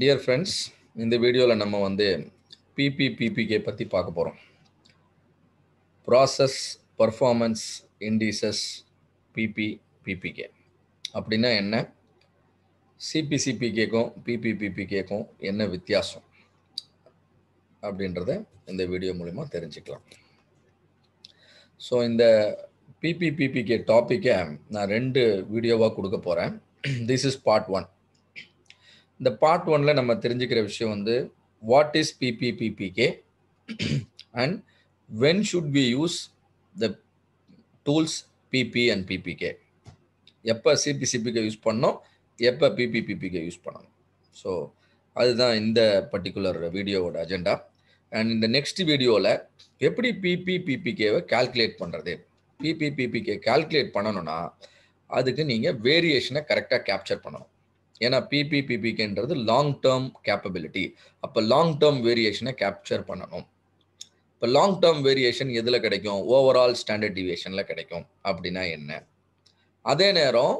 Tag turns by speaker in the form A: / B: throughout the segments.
A: Dear friends இந்த வீடியோவில் நம்ம வந்து பிபிபிபிகே பற்றி பார்க்க போகிறோம் process performance indices P P P P K அப்படின்னா என்ன சிபிசிபிகேக்கும் பிபிபிபிகேக்கும் என்ன வித்தியாசம் அப்படின்றத இந்த வீடியோ மூலிமா தெரிஞ்சுக்கலாம் ஸோ இந்த பிபிபிபிகே டாப்பிக்கை நான் ரெண்டு வீடியோவாக கொடுக்க போகிறேன் திஸ் இஸ் பார்ட் ஒன் இந்த பார்ட் ஒன்ல நம்ம தெரிஞ்சுக்கிற விஷயம் வந்து what is P P P P K and when should be use the tools P P and P P K எப்போ சிபிசிபிக்கு யூஸ் பண்ணோம் எப்போ பிபிபிபிகே யூஸ் பண்ணணும் ஸோ அதுதான் இந்த பர்டிகுலர் வீடியோவோட அஜெண்டா அண்ட் இந்த நெக்ஸ்ட் வீடியோவில் எப்படி பிபிபிபிகேவை கால்குலேட் பண்ணுறது பிபிபிபிகே கால்குலேட் பண்ணணும்னா அதுக்கு நீங்கள் வேரியேஷனை கரெக்டாக கேப்சர் பண்ணணும் ஏன்னா பிபிபிபிகேன்றது லாங் டேர்ம் கேப்பபிலிட்டி அப்போ லாங் டேர்ம் வேரியேஷனை கேப்சர் பண்ணணும் இப்போ லாங் டேர்ம் வேரியேஷன் எதில் கிடைக்கும் ஓவரால் ஸ்டாண்டர்ட் டிவியேஷனில் கிடைக்கும் அப்படின்னா என்ன அதே நேரம்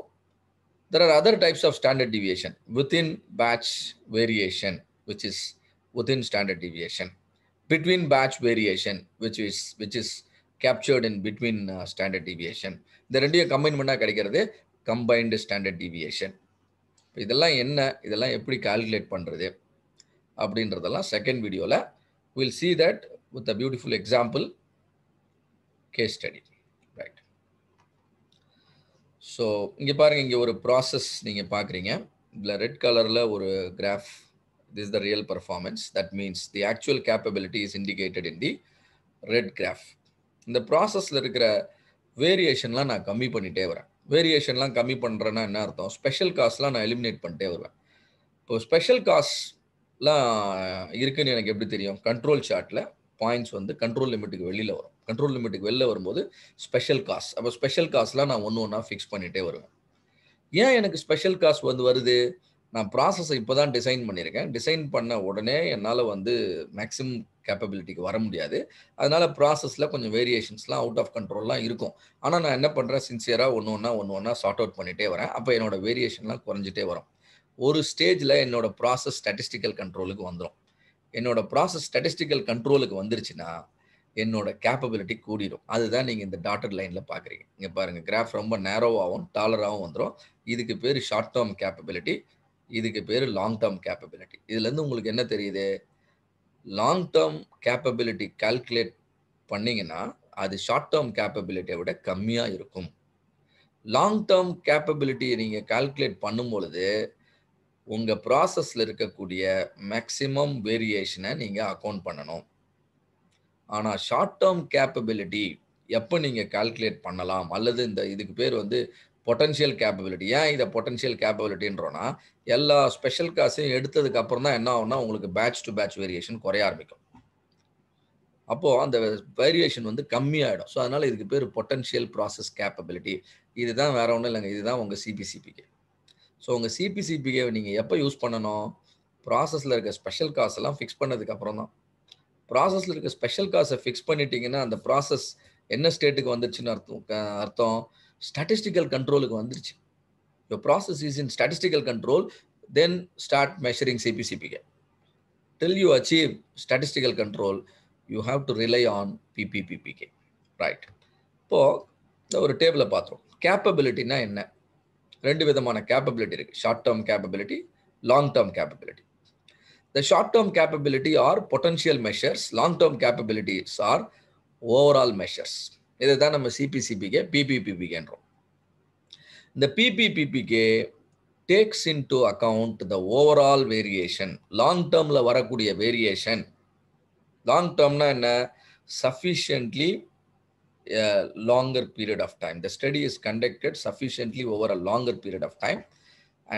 A: there are other types of standard deviation within batch variation which is within standard deviation between batch variation which is which is captured in between standard deviation இந்த ரெண்டையும் combine பண்ணால் கிடைக்கிறது கம்பைன்டு ஸ்டாண்டர்ட் டிவியேஷன் இதெல்லாம் என்ன இதெல்லாம் எப்படி calculate பண்ணுறது அப்படின்றதெல்லாம் செகண்ட் வீடியோவில் will see that with a beautiful example case study right so இங்கே பாருங்கள் இங்கே ஒரு ப்ராசஸ் நீங்கள் பார்க்குறீங்க இதில் ரெட் கலரில் ஒரு graph this is the real performance that means the actual capability is indicated in the red graph இந்த ப்ராசஸில் இருக்கிற வேரியேஷன்லாம் நான் கம்மி பண்ணிட்டே வரேன் வேரியேஷன்லாம் கம்மி பண்ணுறேன்னா என்ன அர்த்தம் ஸ்பெஷல் காஸ்ட்லாம் நான் எலிமினேட் பண்ணிட்டே வருவேன் இப்போ ஸ்பெஷல் காஸ்ட்லாம் இருக்குன்னு எனக்கு எப்படி தெரியும் கண்ட்ரோல் சார்ட்டில் பாயிண்ட்ஸ் வந்து கண்ட்ரோல் லிமிட்டுக்கு வெளியில் வரும் கண்ட்ரோல் லிமிட்டுக்கு வெளில வரும்போது ஸ்பெஷல் காஸ்ட் அப்போ ஸ்பெஷல் காஸ்ட்லாம் நான் ஒன்று ஒன்றா ஃபிக்ஸ் பண்ணிகிட்டே வருவேன் ஏன் எனக்கு ஸ்பெஷல் காஸ்ட் வந்து வருது நான் ப்ராசஸ் இப்போ தான் டிசைன் பண்ணியிருக்கேன் டிசைன் பண்ண உடனே என்னால் வந்து மேக்ஸிமம் கேப்பபிலிட்டிக்கு வர முடியாது அதனால் ப்ராசஸில் கொஞ்சம் வேரியேஷன்ஸ்லாம் அவுட் ஆஃப் கண்ட்ரோல்லாம் இருக்கும் ஆனால் நான் என்ன பண்ணுறேன் சின்சியராக ஒன்று ஒன்றா ஒன்று ஒன்றா சார்ட் அவுட் பண்ணிகிட்டே வரேன் அப்போ என்னோடய வேரியேஷன்லாம் குறைஞ்சிட்டே வரும் ஒரு ஸ்டேஜில் என்னோடய ப்ராசஸ் ஸ்டாட்டிஸ்டிக்கல் கண்ட்ரோலுக்கு வந்துடும் என்னோட ப்ராசஸ் ஸ்டாட்டிஸ்டிக்கல் கண்ட்ரோலுக்கு வந்துருச்சுன்னா என்னோட கேப்பபிலிட்டி கூடிடும் அதுதான் நீங்கள் இந்த டாட்டர் லைனில் பார்க்குறீங்க இங்கே பாருங்கள் கிராஃப் ரொம்ப நேரோவாகவும் டாலராகவும் வந்துடும் இதுக்கு பேர் ஷார்ட் டேர்ம் கேப்பபிலிட்டி இதுக்கு பேர் லாங் டேர்ம் கேப்பபிலிட்டி இதுலேருந்து உங்களுக்கு என்ன தெரியுது லாங் டேர்ம் கேப்பபிலிட்டி கால்குலேட் பண்ணிங்கன்னா அது ஷார்ட் டேர்ம் கேப்பபிலிட்டியை விட கம்மியாக இருக்கும் லாங் டேர்ம் கேப்பபிலிட்டியை நீங்கள் கால்குலேட் பண்ணும் பொழுது உங்கள் ப்ராசஸில் இருக்கக்கூடிய மேக்சிமம் வேரியேஷனை நீங்கள் அக்கௌண்ட் பண்ணணும் ஆனால் ஷார்ட் டேர்ம் கேப்பபிலிட்டி எப்போ நீங்கள் கால்குலேட் பண்ணலாம் அல்லது இந்த இதுக்கு பேர் வந்து பொட்டன்ஷியல் கேப்பபிலிட்டி ஏன் இதை பொட்டன்ஷியல் கேப்பபிலிட்டின்றோன்னா எல்லா ஸ்பெஷல் காசையும் எடுத்ததுக்கு அப்புறம் தான் என்ன ஆகும்னா உங்களுக்கு பேட்ச் டு பேட்ச் வேரியேஷன் குறைய ஆரம்பிக்கும் அப்போது அந்த வேரியேஷன் வந்து கம்மியாயிடும் ஸோ அதனால் இதுக்கு பேர் பொட்டன்ஷியல் ப்ராசஸ் கேப்பபிலிட்டி இதுதான் வேற ஒன்றும் இல்லைங்க இதுதான் உங்கள் சிபிசிபிகே ஸோ உங்கள் சிபிசிபிகே நீங்கள் எப்போ யூஸ் பண்ணணும் ப்ராசஸில் இருக்க ஸ்பெஷல் காசெல்லாம் ஃபிக்ஸ் பண்ணதுக்கு அப்புறம் தான் ப்ராசஸில் இருக்க ஸ்பெஷல் காசை ஃபிக்ஸ் பண்ணிட்டீங்கன்னா அந்த ப்ராசஸ் என்ன ஸ்டேட்டுக்கு வந்துச்சுன்னு அர்த்தம் அர்த்தம் ஸ்டாட்டிஸ்டிக்கல் கண்ட்ரோலுக்கு வந்துருச்சு your process is in statistical control then start measuring CP CPK till you achieve statistical control you have to rely on PP PPK right இப்போது ஒரு டேபிளை பார்த்துருவோம் கேப்பபிலிட்டினா என்ன ரெண்டு விதமான கேப்பபிலிட்டி இருக்குது short term capability long term capability the short term capability are potential measures long term capabilities are overall measures இதை தான் நம்ம சிபிசிபிகே பிபிபிபிகேன்றோம் இந்த PP PPK takes into account the overall variation long டேர்மில் வரக்கூடிய வேரியேஷன் லாங் டேர்ம்னா என்ன sufficiently longer period of time the study is conducted sufficiently over a longer period of time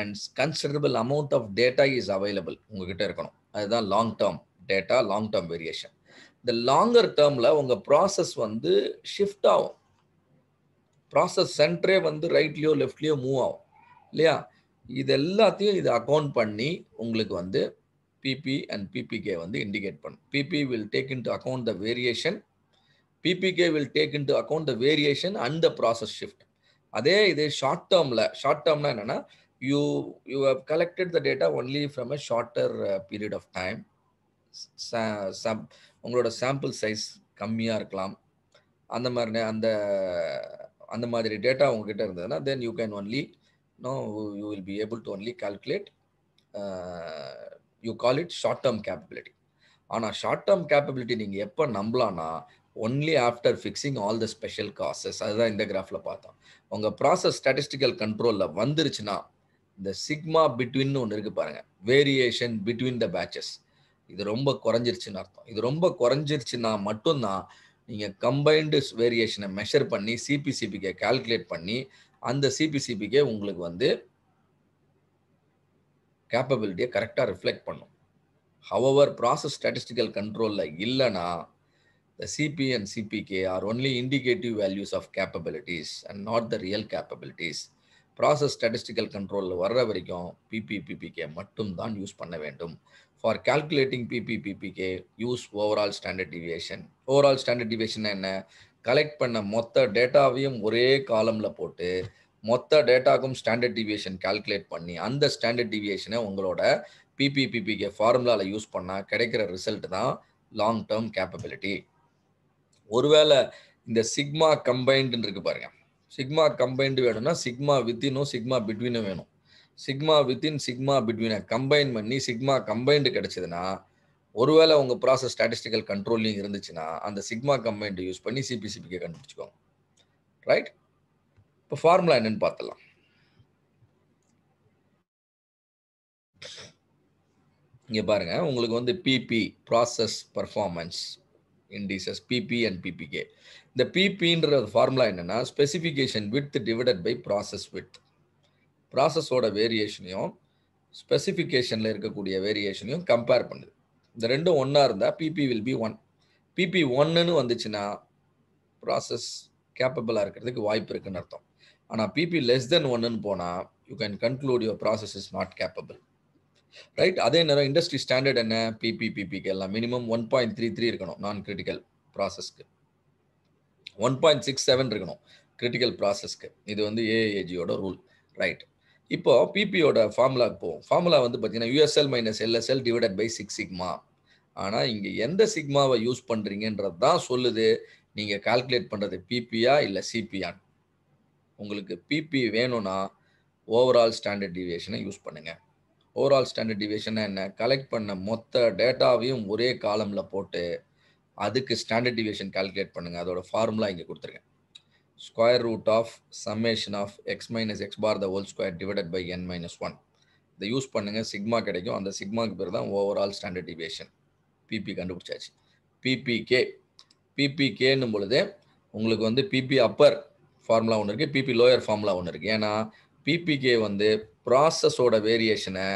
A: and considerable amount of data is available உங்ககிட்ட இருக்கணும் அதுதான் long term data long term variation இந்த longer டேர்மில் உங்கள் process வந்து shift ஆகும் process சென்டரே வந்து ரைட்லேயோ லெஃப்ட்லேயோ move ஆகும் இல்லையா இது எல்லாத்தையும் இது அக்கௌண்ட் பண்ணி உங்களுக்கு வந்து பிபி அண்ட் பிபிகே வந்து இண்டிகேட் பண்ணும் PP will take into account the variation PPK will take into account the variation and the process shift அதே இது ஷார்ட் டேர்மில் ஷார்ட் டேர்ம்னா என்னென்னா you you have collected the data only from a shorter period of time உங்களோட sample size கம்மியாக இருக்கலாம் அந்த மாதிரி அந்த அந்த மாதிரி டேட்டா உங்ககிட்ட இருந்ததுன்னா then you can only no you will be able to only calculate you call it short term capability ஆனால் ஷார்ட் டேர்ம் கேப்பபிலிட்டி நீங்கள் எப்போ நம்பலான்னா only after fixing all the special causes அதுதான் இந்த கிராஃபில் பார்த்தோம் உங்கள் ப்ராசஸ் ஸ்டாட்டிஸ்டிக்கல் கண்ட்ரோலில் வந்துருச்சுன்னா இந்த சிக்மா பிட்வீன் ஒன்று இருக்குது பாருங்கள் வேரியேஷன் பிட்வீன் த பேச்சஸ் இது ரொம்ப குறைஞ்சிருச்சுன்னு அர்த்தம் இது ரொம்ப குறைஞ்சிருச்சுன்னா மட்டும்தான் நீங்கள் கம்பைன்டு வேரியேஷனை மெஷர் பண்ணி சிபிசிபிக்கை கால்குலேட் பண்ணி அந்த சிபிசிபிக்கே உங்களுக்கு வந்து கேப்பபிலிட்டியை கரெக்டாக ரிஃப்ளெக்ட் பண்ணும் ஹவவர் ப்ராசஸ் ஸ்டாட்டிஸ்டிக்கல் கண்ட்ரோலில் இல்லைனா the CP and CPK are only indicative values of capabilities and not the real capabilities process statistical கண்ட்ரோலில் வர்ற வரைக்கும் பிபிபிபிகே மட்டும்தான் யூஸ் பண்ண வேண்டும் for calculating PP PPK use overall standard deviation overall standard deviation என்ன collect பண்ண மொத்த டேட்டாவையும் ஒரே காலமில் போட்டு மொத்த டேட்டாக்கும் ஸ்டாண்டர்ட் டிவியேஷன் கால்குலேட் பண்ணி அந்த ஸ்டாண்டர்ட் டிவியேஷனை உங்களோட பிபிபிபிகே ஃபார்முலாவில் யூஸ் பண்ணால் கிடைக்கிற ரிசல்ட் தான் லாங் டேர்ம் கேப்பபிலிட்டி ஒருவேளை இந்த சிக்மா கம்பைன்டுன்னு இருக்கு பாருங்கள் சிக்மா கம்பைன்டு வேணும்னா சிக்மா வித்தினும் சிக்மா பிட்வீனும் வேணும் சிக்மா வித்தின் சிக்மா பிட்வீனை கம்பைன் பண்ணி சிக்மா கம்பைன்டு கிடச்சிதுன்னா ஒருவேளை உங்கள் ப்ராசஸ் ஸ்டாட்டிஸ்டிக்கல் கண்ட்ரோலிங் இருந்துச்சுன்னா அந்த சிக்மா கம்பைன்டு யூஸ் பண்ணி சிபிசிபிக்கு கண்டுபிடிச்சிக்கோங்க ரைட் இப்போ ஃபார்முலா என்னன்னு பார்த்துலாம் இங்கே பாருங்கள் உங்களுக்கு வந்து PP process performance indices PP and PPK இந்த பிபின்ற ஃபார்முலா என்னென்னா specification width divided by process width ப்ராசஸோட வேரியேஷனையும் ஸ்பெசிஃபிகேஷனில் இருக்கக்கூடிய வேரியேஷனையும் கம்பேர் பண்ணுது இந்த ரெண்டும் ஒன்றா இருந்தால் PP will be one PP ஒன்னுன்னு வந்துச்சுன்னா ப்ராசஸ் கேப்பபிளாக இருக்கிறதுக்கு வாய்ப்பு இருக்குன்னு அர்த்தம் ஆனால் பிபி லெஸ் தென் ஒன்னுன்னு போனால் you can conclude your process is not capable right அதே நேரம் இண்டஸ்ட்ரி ஸ்டாண்டர்ட் என்ன பிபி பிபிக்கு எல்லாம் minimum one point three three இருக்கணும் நான் கிரிட்டிக்கல் ப்ராசஸ்க்கு ஒன் பாயிண்ட் சிக்ஸ் செவன் இருக்கணும் கிரிட்டிக்கல் ப்ராசஸ்க்கு இது வந்து ஏஏஜியோட ரூல் ரைட் இப்போ பிபியோட ஃபார்முலாக்கு போவோம் ஃபார்முலா வந்து பார்த்தீங்கன்னா USL minus LSL divided by six sigma ஆனால் இங்கே எந்த சிக்மாவை யூஸ் பண்ணுறீங்கன்றது தான் சொல்லுது நீங்கள் கால்குலேட் பண்ணுறது பிபியா இல்லை சிபியான் உங்களுக்கு பிபி வேணும்னா ஓவரால் ஸ்டாண்டர்ட் டிவியேஷனை யூஸ் பண்ணுங்கள் ஓவரால் ஸ்டாண்டர்ட் டிவியேஷனை என்ன கலெக்ட் பண்ண மொத்த டேட்டாவையும் ஒரே காலமில் போட்டு அதுக்கு ஸ்டாண்டர்ட் டிவியேஷன் கால்குலேட் பண்ணுங்கள் அதோட ஃபார்முலா இங்கே கொடுத்துருக்கேன் square root of summation of X minus X bar the whole square divided by N minus one இதை யூஸ் பண்ணுங்கள் சிக்மா கிடைக்கும் அந்த சிக்மாக்கு பேர் தான் ஓவரால் ஸ்டாண்டர்ட் டிவியேஷன் பிபி கண்டுபிடிச்சாச்சு பிபிகே பிபிகேன்னும் பொழுது உங்களுக்கு வந்து பிபி அப்பர் ஃபார்முலா ஒன்று இருக்குது பிபி லோயர் ஃபார்முலா ஒன்று இருக்குது ஏன்னா பிபிகே வந்து ப்ராசஸோட வேரியேஷனை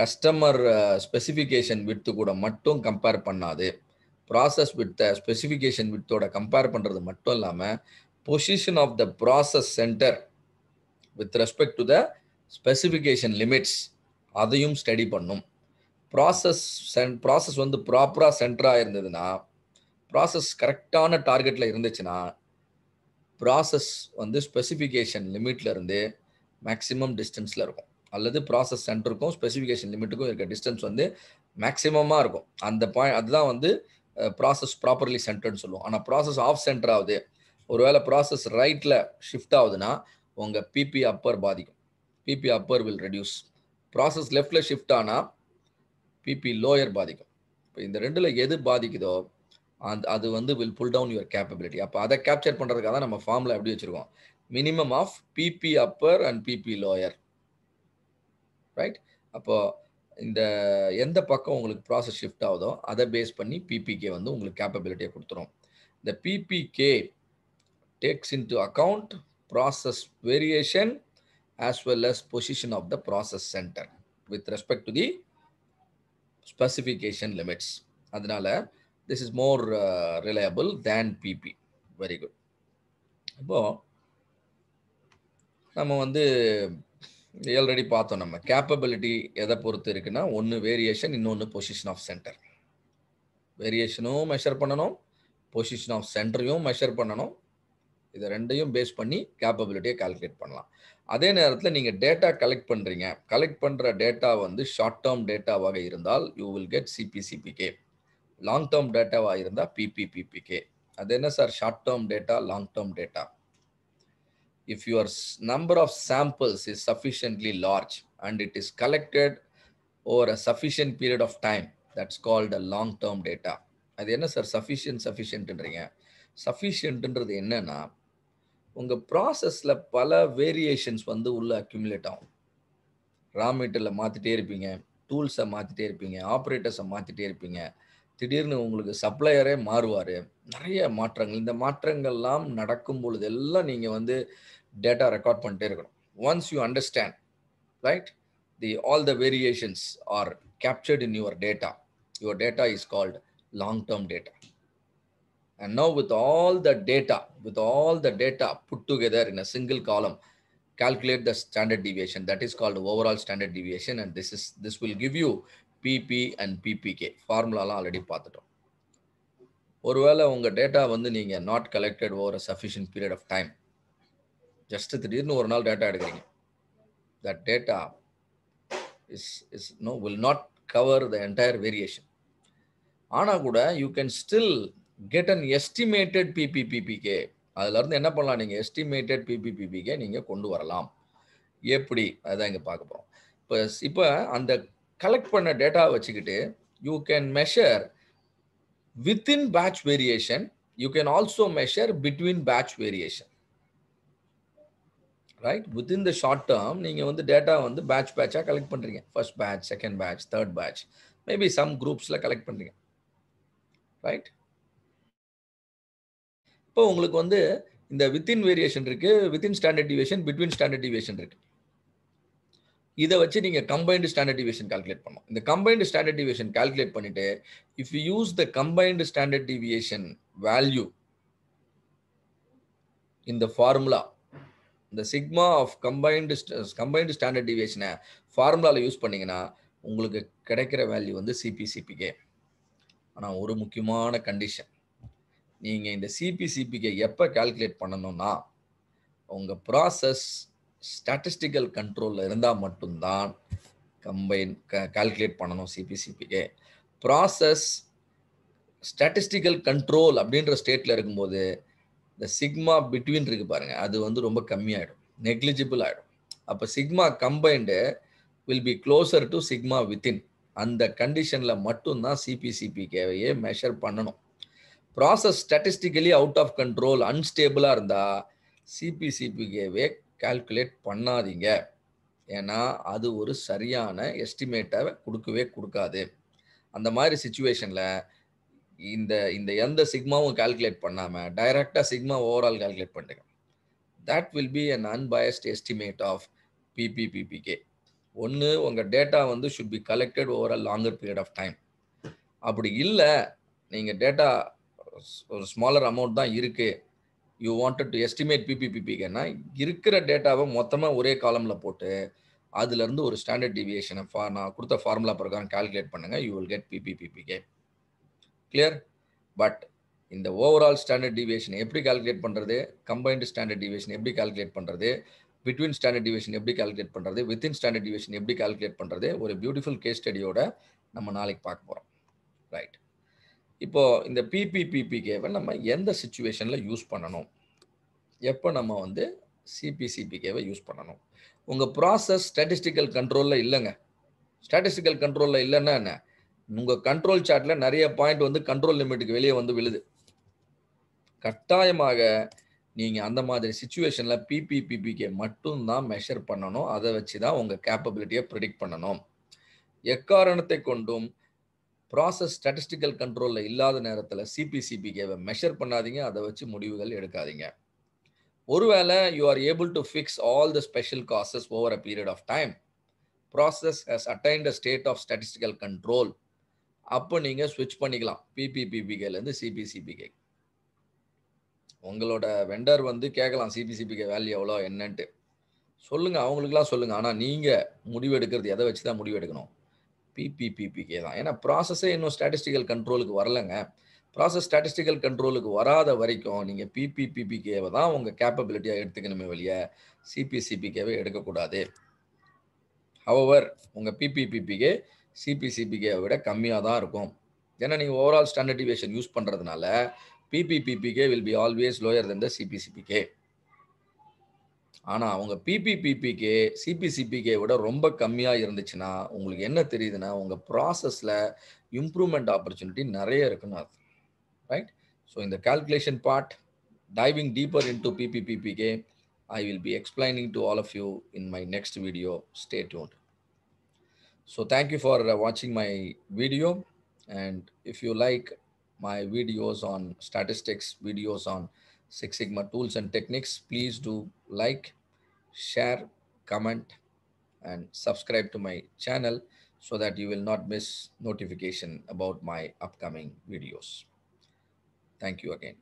A: கஸ்டமர் ஸ்பெசிஃபிகேஷன் விட்டு கூட மட்டும் கம்பேர் பண்ணாது ப்ராசஸ் வித் ஸ்பெசிஃபிகேஷன் வித்தோட கம்பேர் பண்ணுறது மட்டும் இல்லாமல் position of the process centre with respect to the specification limits அதையும் ஸ்டடி பண்ணும் ப்ராசஸ் சென் ப்ராசஸ் வந்து ப்ராப்பராக சென்டராக இருந்ததுன்னா ப்ராசஸ் கரெக்டான டார்கெட்டில் இருந்துச்சுன்னா ப்ராசஸ் வந்து ஸ்பெசிஃபிகேஷன் லிமிட்லேருந்து மேக்ஸிமம் டிஸ்டன்ஸில் இருக்கும் அல்லது ப்ராசஸ் சென்டருக்கும் ஸ்பெசிஃபிகேஷன் லிமிட்டுக்கும் இருக்க டிஸ்டன்ஸ் வந்து மேக்ஸிமமாக இருக்கும் அந்த பாயிண்ட் அதுதான் வந்து ப்ராசஸ் ப்ராப்பர்லி சென்டர்னு சொல்லுவோம் ஆனால் ப்ராசஸ் ஆஃப் சென்டர் ஆகுது ஒருவேளை ப்ராசஸ் ரைட்டில் ஷிஃப்ட் ஆகுதுன்னா உங்கள் பிபி அப்பர் பாதிக்கும் PP upper will reduce process லெஃப்டில் ஷிஃப்ட் ஆனால் பிபி லோயர் பாதிக்கும் இப்போ இந்த ரெண்டில் எது பாதிக்குதோ அந்த அது வந்து will pull down your capability அப்போ அதை கேப்சர் பண்ணுறதுக்காக தான் நம்ம ஃபார்மில் எப்படி வச்சுருக்கோம் minimum of PP upper and PP lower right அப்போது இந்த எந்த பக்கம் உங்களுக்கு ப்ராசஸ் ஷிஃப்ட் ஆகுதோ அதை பேஸ் பண்ணி பிபிகே வந்து உங்களுக்கு கேப்பபிலிட்டியை கொடுத்துரும் இந்த PPK takes into account process variation as well as position of the process centre with respect to the specification limits அதனால this is more reliable than PP very good இப்போது நம்ம வந்து ஆல்ரெடி பார்த்தோம் நம்ம கேப்பபிலிட்டி எதை பொறுத்து இருக்குன்னா ஒன்று வேரியேஷன் இன்னொன்று பொசிஷன் ஆஃப் சென்டர் வேரியேஷனும் மெஷர் பண்ணணும் பொசிஷன் ஆஃப் சென்டரையும் மெஷர் பண்ணணும் இதை ரெண்டையும் பேஸ் பண்ணி கேப்பபிலிட்டியை கால்குலேட் பண்ணலாம் அதே நேரத்தில் நீங்கள் டேட்டா கலெக்ட் பண்ணுறீங்க கலெக்ட் பண்ணுற டேட்டா வந்து ஷார்ட் டேர்ம் டேட்டாவாக இருந்தால் you will get CP CPK long term டேட்டாவாக இருந்தால் பிபிபிபிகே அது என்ன sir short term data long term data if your number of samples is sufficiently large and it is collected over a sufficient period of time that's called a long term data அது என்ன sir sufficient சஃபிஷியன்ட்ன்றீங்க சஃபிஷியன்ட்ன்றது என்னன்னா உங்கள் ப்ராசஸில் பல variations வந்து உள்ளே accumulate ஆகும் ரா மெட்டீரியலை மாற்றிட்டே இருப்பீங்க டூல்ஸை மாற்றிட்டே இருப்பீங்க ஆப்ரேட்டர்ஸை மாற்றிட்டே இருப்பீங்க திடீர்னு உங்களுக்கு சப்ளையரே மாறுவார் நிறைய மாற்றங்கள் இந்த மாற்றங்கள்லாம் நடக்கும் பொழுது எல்லாம் நீங்கள் வந்து டேட்டா ரெக்கார்ட் பண்ணிட்டே இருக்கணும் once you understand right the all the variations are captured in your data your data is called long term data and no with all the data with all the data put together in a single column calculate the standard deviation that is called overall standard deviation and this is this will give you PP and PPK ஃபார்முலாலாம் already பார்த்துட்டோம் ஒருவேளை உங்கள் data வந்து நீங்கள் not collected over a sufficient period of time just திடீர்னு ஒரு நாள் data எடுக்கிறீங்க that data is is no will not cover the entire variation ஆனால் கூட you can still get an estimated PP PPK அதுலேருந்து என்ன பண்ணலாம் நீங்கள் எஸ்டிமேட்டட் பிபிபிபிகே நீங்கள் கொண்டு வரலாம் எப்படி அதுதான் இங்கே பார்க்க போகிறோம் இப்போ இப்போ அந்த கலெக்ட் பண்ண டேட்டா வச்சுக்கிட்டு you can measure within batch variation you can also measure between batch variation right within the short term நீங்கள் வந்து டேட்டா வந்து பேட்ச் பேட்சாக கலெக்ட் பண்ணுறீங்க first batch second batch third batch maybe some குரூப்ஸில் collect பண்ணுறீங்க right இப்போ உங்களுக்கு வந்து இந்த வித்தின் வேரியேஷன் இருக்குது within standard deviation between standard deviation இருக்குது இதை வச்சு நீங்கள் கம்பைன்டு ஸ்டாண்டர்ட் டிவிஷன் கால்குலேட் பண்ணணும் இந்த கம்பைன்டு ஸ்டாண்டர்ட் டிவிஷன் கால்குலேட் பண்ணிவிட்டு if you use the combined standard deviation value இந்த ஃபார்முலா இந்த sigma of combined combined standard டிவியேஷனை ஃபார்முலாவில் யூஸ் பண்ணிங்கன்னா உங்களுக்கு கிடைக்கிற வேல்யூ வந்து சிபிசிபிகே ஆனால் ஒரு முக்கியமான கண்டிஷன் நீங்கள் இந்த சிபிசிபிகே எப்போ கால்குலேட் பண்ணணும்னா உங்கள் ப்ராசஸ் ஸ்டாட்டிஸ்டிக்கல் கண்ட்ரோலில் இருந்தால் மட்டும்தான் கம்பைன் க கால்குலேட் பண்ணணும் சிபிசிபிஏ ப்ராசஸ் ஸ்டாட்டிஸ்டிக்கல் கண்ட்ரோல் அப்படின்ற ஸ்டேட்டில் இருக்கும்போது இந்த சிக்மா பிட்வீன் இருக்குது பாருங்கள் அது வந்து ரொம்ப கம்மியாயிடும் நெக்லிஜிபிள் ஆகிடும் அப்போ sigma combined will be closer to sigma within அந்த கண்டிஷனில் மட்டும்தான் சிபிசிபி கேவையே மெஷர் பண்ணணும் process statistically out of control அன்ஸ்டேபிளாக இருந்தால் சிபிசிபிகேவே கால்குலேட் பண்ணாதீங்க ஏன்னா அது ஒரு சரியான எஸ்டிமேட்டை கொடுக்கவே கொடுக்காது அந்த மாதிரி சுச்சுவேஷனில் இந்த இந்த எந்த சிக்மாவும் கால்குலேட் பண்ணாமல் டைரெக்டாக சிக்மா ஓவரால் கால்குலேட் பண்ணுங்க that will be an unbiased estimate of PP PPK ஒன்று உங்கள் டேட்டா வந்து should be collected over a longer period of time அப்படி இல்லை நீங்கள் டேட்டா ஒரு ஸ்மாலர் அமௌண்ட் தான் இருக்குது யூ வாண்டட் டு எஸ்டிமேட் பிபிபிபிக்குன்னா இருக்கிற டேட்டாவை மொத்தமாக ஒரே காலமில் போட்டு அதுலேருந்து ஒரு ஸ்டாண்டர்ட் டிவியேஷனை ஃபார் நான் கொடுத்த ஃபார்முலா பிரகாரம் கால்குலேட் பண்ணுங்கள் you will get PP PPK clear but இந்த ஓவரால் ஸ்டாண்டர்ட் டிவியேஷன் எப்படி கால்குலேட் பண்ணுறது கம்பைன்டு ஸ்டாண்டர்ட் டிவியேஷன் எப்படி கால்குலேட் பண்ணுறது பிட்வீன் ஸ்டாண்டர்ட் டிவியேஷன் எப்படி கால்குலேட் பண்ணுறது வித்தின் ஸ்டாண்டர்ட் டிவியேஷன் எப்படி கால்குலேட் பண்ணுறது ஒரு பியூட்டிஃபுல் கேஸ் ஸ்டடியோட நம்ம நாளைக்கு பார்க்க போகிறோம் ரைட் இப்போது இந்த பிபிபிபிகேவை நம்ம எந்த சுச்சுவேஷனில் யூஸ் பண்ணணும் எப்போ நம்ம வந்து சிபிசிபிகேவை யூஸ் பண்ணணும் உங்கள் ப்ராசஸ் ஸ்டாட்டிஸ்டிக்கல் கண்ட்ரோலில் இல்லைங்க ஸ்டாட்டிஸ்டிக்கல் கண்ட்ரோலில் இல்லைன்னா என்ன உங்கள் கண்ட்ரோல் சார்ட்டில் நிறைய பாயிண்ட் வந்து கண்ட்ரோல் லிமிட்டுக்கு வெளியே வந்து விழுது கட்டாயமாக நீங்கள் அந்த மாதிரி சுச்சுவேஷனில் பிபிபிபிகே மட்டும்தான் மெஷர் பண்ணணும் அதை வச்சு தான் உங்கள் கேப்பபிலிட்டியை ப்ரிடிக்ட் பண்ணணும் எக்காரணத்தை கொண்டும் ப்ராசஸ் ஸ்டாட்டிஸ்டிக்கல் கண்ட்ரோலில் இல்லாத நேரத்தில் சிபிசிபிகேவை மெஷர் பண்ணாதீங்க அதை வச்சு முடிவுகள் எடுக்காதீங்க ஒருவேளை you are able to fix all the special causes over a period of time process has attained a state of statistical control அப்போ நீங்கள் ஸ்விட்ச் பண்ணிக்கலாம் பிபிபிபிகேலேருந்து சிபிசிபிகே உங்களோட வெண்டர் வந்து கேட்கலாம் சிபிசிபிகே வேல்யூ எவ்வளோ என்னன்ட்டு சொல்லுங்கள் அவங்களுக்குலாம் சொல்லுங்கள் ஆனால் நீங்கள் முடிவெடுக்கிறது எதை வச்சு தான் முடிவெடுக்கணும் பிபிபிபிகே தான் ஏன்னா ப்ராசஸே இன்னும் ஸ்டாட்டிஸ்டிக்கல் கண்ட்ரோலுக்கு வரலைங்க ப்ராசஸ் ஸ்டாட்டிஸ்டிக்கல் கண்ட்ரோலுக்கு வராத வரைக்கும் நீங்கள் பிபிபிபிகேவை தான் உங்கள் கேப்பபிலிட்டியாக எடுத்துக்கணுமே வழியே சிபிசிபிகேவை எடுக்கக்கூடாது ஹவவர் உங்கள் பிபிபிபிகே சிபிசிபிகேவை விட கம்மியாக தான் இருக்கும் ஏன்னா நீங்கள் ஓவரால் ஸ்டாண்டர்டிவேஷன் யூஸ் பண்ணுறதுனால PP PPK will be always lower than the CP CPK ஆனா அவங்க பிபிபிபிகே சிபிசிபிகே விட ரொம்ப கம்மியா இருந்துச்சுன்னா உங்களுக்கு என்ன தெரியுதுன்னா உங்க ப்ராசஸ்ல இம்ப்ரூவ்மெண்ட் ஆப்பர்ச்சுனிட்டி நிறைய இருக்குன்னு அர்த்தம் ரைட் ஸோ இந்த calculation part diving deeper into PP PPK I will be explaining to all of you in my next video stay tuned so thank you for வாட்சிங் my video and if you like my videos on statistics videos on Six Sigma tools and techniques, please do like, share, comment, and subscribe to my channel so that you will not miss notification about my upcoming videos. Thank you again.